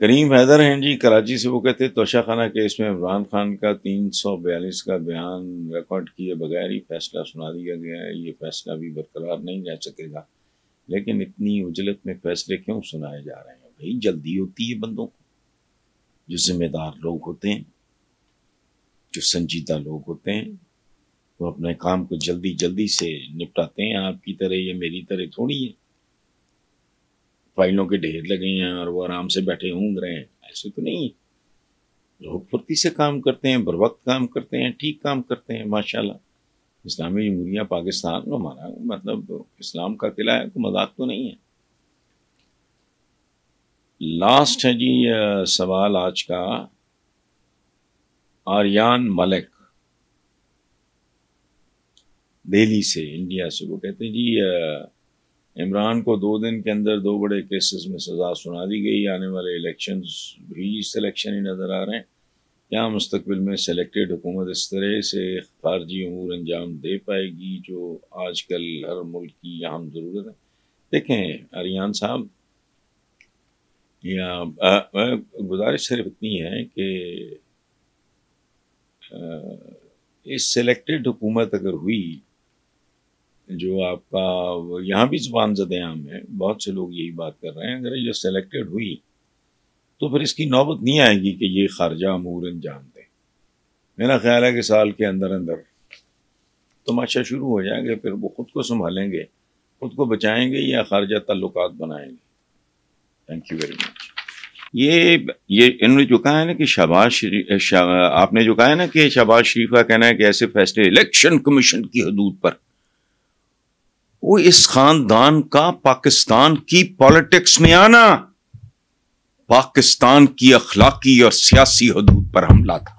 करीम हैदर हैं जी कराची से वो कहते तोशा खाना केस में इमरान खान का तीन सौ बयालीस का बयान रिकॉर्ड किए बगैर ही फैसला सुना दिया गया है ये फैसला भी बरकरार नहीं रह सकेगा लेकिन इतनी उजलत में फैसले क्यों सुनाए जा रहे हैं भाई जल्दी होती है बंदों को जो जिम्मेदार लोग होते हैं जो संजीदा लोग होते हैं वो तो अपने काम को जल्दी जल्दी से निपटाते हैं आपकी तरह या मेरी तरह थोड़ी है फाइलों के ढेर लगे हैं और वो आराम से बैठे ऊँग रहे हैं ऐसे तो नहीं लोग फुर्ती से काम करते हैं बर वक्त काम करते हैं ठीक काम करते हैं माशाला इस्लामी जमहूरिया पाकिस्तान तो हमारा मतलब इस्लाम का किला है कोई मजाक तो नहीं है लास्ट है जी सवाल आज का आर्यन मलिक दिल्ली से इंडिया से वो कहते हैं जी इमरान को दो दिन के अंदर दो बड़े केसेस में सज़ा सुना दी गई आने वाले इलेक्शन भी सिलेक्शन ही नज़र आ रहे हैं क्या मुस्तबिल में सेलेक्टेड हुकूमत इस तरह से खारजी अमूर अंजाम दे पाएगी जो आज कल हर मुल्क की अहम ज़रूरत है देखें अरियान साहब या गुजारिश सिर्फ इतनी है कि इस सेलेक्टेड हुकूमत अगर हुई जो आपका यहाँ भी जुबान जद आम है बहुत से लोग यही बात कर रहे हैं अगर ये सेलेक्टेड हुई तो फिर इसकी नौबत नहीं आएगी कि ये खारजा अमूर अंजाम दें मेरा ख्याल है कि साल के अंदर अंदर तमाशा शुरू हो जाएंगे फिर वो खुद को संभालेंगे खुद को बचाएंगे या खारजा ताल्लुक बनाएंगे थैंक यू वेरी मच ये ये इन्होंने जो कहा है ना कि शहबाज शरीफ आपने जो कहा है ना कि शहबाज शरीफ का कहना है कि ऐसे फैसले इलेक्शन कमीशन की हदूद पर वो इस खानदान का पाकिस्तान की पॉलिटिक्स में आना पाकिस्तान की अखलाकी और सियासी हदूद पर हमला था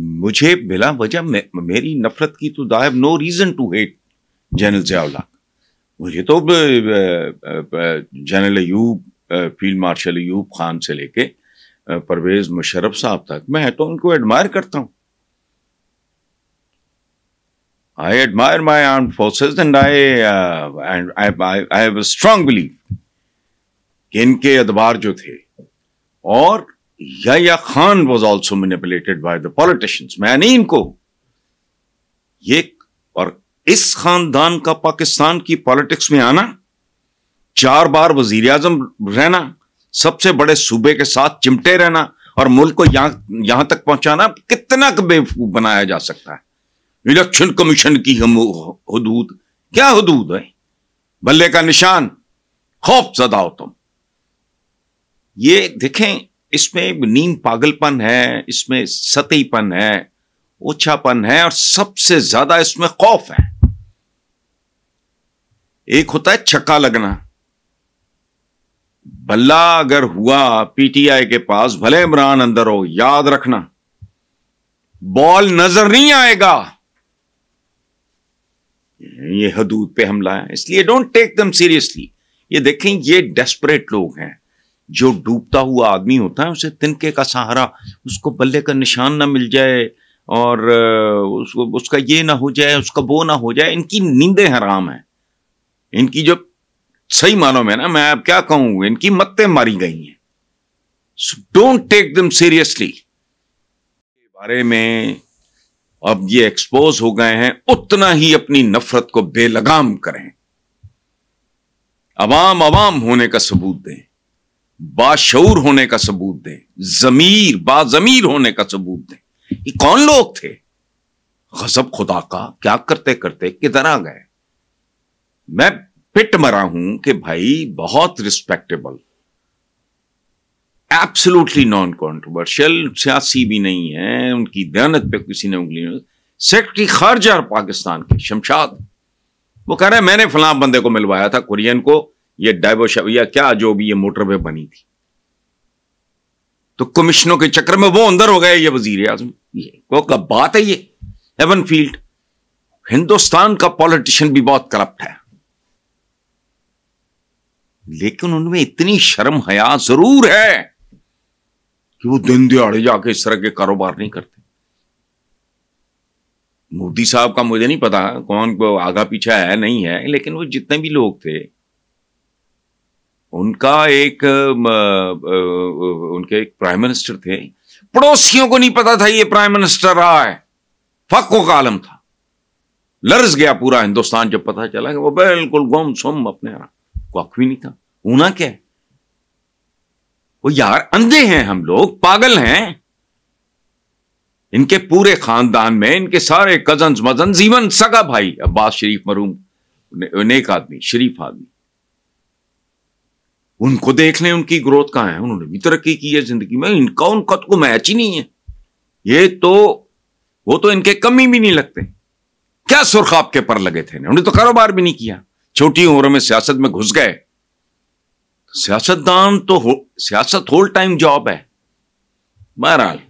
मुझे बिला वजह मे, मेरी नफरत की तो दाइव no reason to hate general जयावला मुझे तो general Ayub field marshal Ayub Khan से लेके परवेज मुशरफ साहब तक मैं तो उनको एडमायर करता हूं I admire my armed forces and I uh, and I, I, I have a strong belief कि इनके अदबार जो थे और या Khan was also manipulated by the politicians मैं नहीं इनको ये और इस खानदान का पाकिस्तान की पॉलिटिक्स में आना चार बार वजीर आजम रहना सबसे बड़े सूबे के साथ चिमटे रहना और मुल्क को यहां यहां तक पहुंचाना कितना बेवकूफ बनाया जा सकता है इलेक्शन कमीशन की हम हदूद क्या हदूद है बल्ले का निशान खौफ सदा हो तुम ये देखें इसमें नीम पागलपन है इसमें सतीपन है ओछापन है और सबसे ज्यादा इसमें खौफ है एक होता है छक्का लगना बल्ला अगर हुआ पीटीआई के पास भले इमरान अंदर हो याद रखना बॉल नजर नहीं आएगा ये हदूद पे हमला है इसलिए डोंट टेक दम सीरियसली ये देखें ये डेस्परेट लोग हैं जो डूबता हुआ आदमी होता है उसे तिनके का सहारा उसको बल्ले का निशान ना मिल जाए और उसको उसका ये ना हो जाए उसका वो ना हो जाए इनकी नींदें हराम हैं इनकी जो सही मानो में ना मैं अब क्या कहूं इनकी मत्ते मारी गई हैं डोंट टेक दम सीरियसली बारे में अब ये एक्सपोज हो गए हैं उतना ही अपनी नफरत को बेलगाम करें अवाम अवाम होने का सबूत दें बाशूर होने का सबूत दें जमीर बाजमीर होने का सबूत दें ये कौन लोग थे गजब खुदा का क्या करते करते किधर आ गए मैं पिट मरा हूं कि भाई बहुत रिस्पेक्टेबल एब्सोलूटली नॉन कॉन्ट्रोवर्शियल सियासी भी नहीं है उनकी दयानत पे किसी ने उंगली नहीं सेक्रेटरी खारजा और पाकिस्तान के शमशाद वो कह रहे हैं मैंने फलां बंदे को मिलवाया था कुरियन को ये डाइबो शबिया क्या जो भी ये मोटरवे बनी थी तो कमिश्नों के चक्कर में वो अंदर हो गए ये वजीर आजम ये कब बात है ये एवन फील्ड हिंदुस्तान का पॉलिटिशियन भी बहुत करप्ट है लेकिन उनमें इतनी शर्म हया जरूर है कि वो दिन दिहाड़े जाके इस तरह के कारोबार नहीं करते मोदी साहब का मुझे नहीं पता कौन आगा पीछा है नहीं है लेकिन वो जितने भी लोग थे उनका एक उनके एक प्राइम मिनिस्टर थे पड़ोसियों को नहीं पता था ये प्राइम मिनिस्टर रहा है फको का आलम था लर्ज गया पूरा हिंदुस्तान जब पता चला कि वो बिल्कुल गुम सुम अपने आप भी नहीं था ऊना क्या है वो यार अंधे हैं हम लोग पागल हैं इनके पूरे खानदान में इनके सारे कजन मजन जीवन सगा भाई अब्बास शरीफ मरूम ने, नेक आदमी शरीफ आदमी उनको देख लें उनकी ग्रोथ कहां है उन्होंने भी तरक्की की है जिंदगी में इनका उनका तो मैच ही नहीं है ये तो वो तो इनके कमी भी नहीं लगते क्या सुर्ख आपके पर लगे थे उन्होंने तो कारोबार भी नहीं किया छोटी उम्र में सियासत में घुस गए सियासतदान तो हो सियासत होल टाइम जॉब है बहरहाल